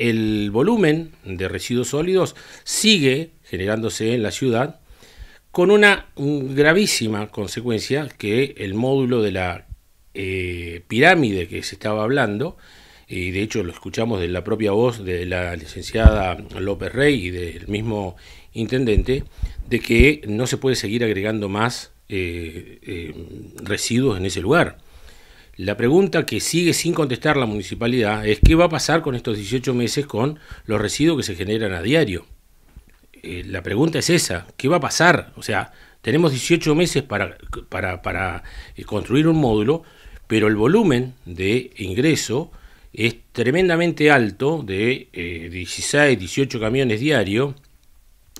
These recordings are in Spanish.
el volumen de residuos sólidos sigue generándose en la ciudad con una gravísima consecuencia que el módulo de la eh, pirámide que se estaba hablando, y de hecho lo escuchamos de la propia voz de la licenciada López Rey y del mismo intendente, de que no se puede seguir agregando más eh, eh, residuos en ese lugar. La pregunta que sigue sin contestar la municipalidad es qué va a pasar con estos 18 meses con los residuos que se generan a diario. Eh, la pregunta es esa, ¿qué va a pasar? O sea, tenemos 18 meses para, para, eh, construir un módulo, pero el volumen de ingreso es tremendamente alto, de 16, eh, 18 camiones diarios,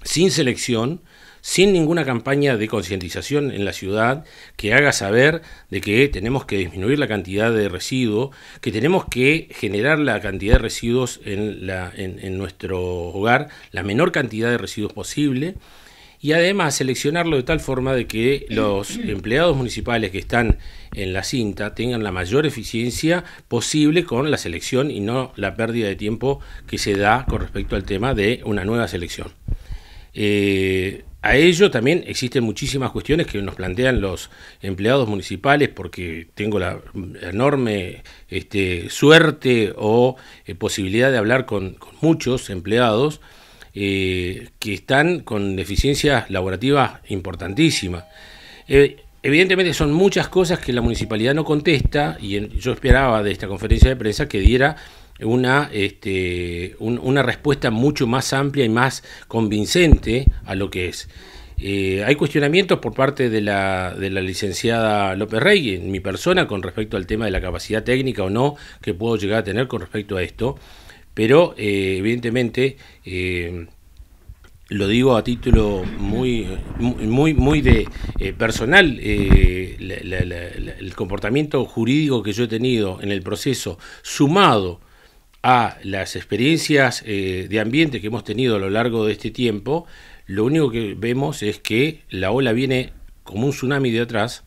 sin selección, sin ninguna campaña de concientización en la ciudad que haga saber de que tenemos que disminuir la cantidad de residuos, que tenemos que generar la cantidad de residuos en, nuestro hogar, la menor cantidad de residuos posible y además seleccionarlo de tal forma de que los empleados municipales que están en la cinta tengan la mayor eficiencia posible con la selección y no la pérdida de tiempo que se da con respecto al tema de una nueva selección. Eh, a ello también existen muchísimas cuestiones que nos plantean los empleados municipales porque tengo la enorme este, suerte o eh, posibilidad de hablar con, muchos empleados eh, que están con deficiencias laborativas importantísimas. Eh, evidentemente son muchas cosas que la municipalidad no contesta y yo esperaba de esta conferencia de prensa que diera una, este, una respuesta mucho más amplia y más convincente a lo que es. Eh, hay cuestionamientos por parte de la, de la licenciada López Rey, en mi persona, con respecto al tema de la capacidad técnica o no que puedo llegar a tener con respecto a esto, pero eh, evidentemente eh, lo digo a título muy, muy, muy de personal, el comportamiento jurídico que yo he tenido en el proceso, sumado a las experiencias eh, de ambiente que hemos tenido a lo largo de este tiempo, lo único que vemos es que la ola viene como un tsunami de atrás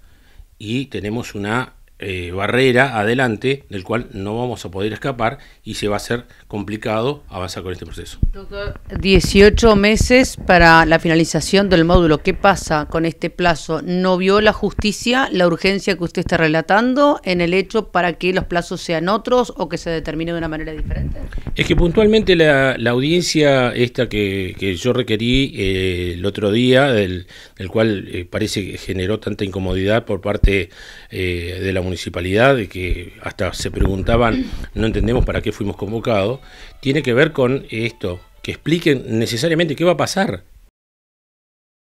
y tenemos una eh, barrera adelante del cual no vamos a poder escapar y se va a hacer complicado avanzar con este proceso. Doctor, 18 meses para la finalización del módulo. ¿Qué pasa con este plazo? ¿No vio la justicia la urgencia que usted está relatando en el hecho para que los plazos sean otros o que se determine de una manera diferente? Es que puntualmente la, audiencia esta que, yo requerí eh, el otro día, del, cual eh, parece que generó tanta incomodidad por parte de la municipalidad, municipalidad, que hasta se preguntaban, no entendemos para qué fuimos convocados, tiene que ver con esto, que expliquen necesariamente qué va a pasar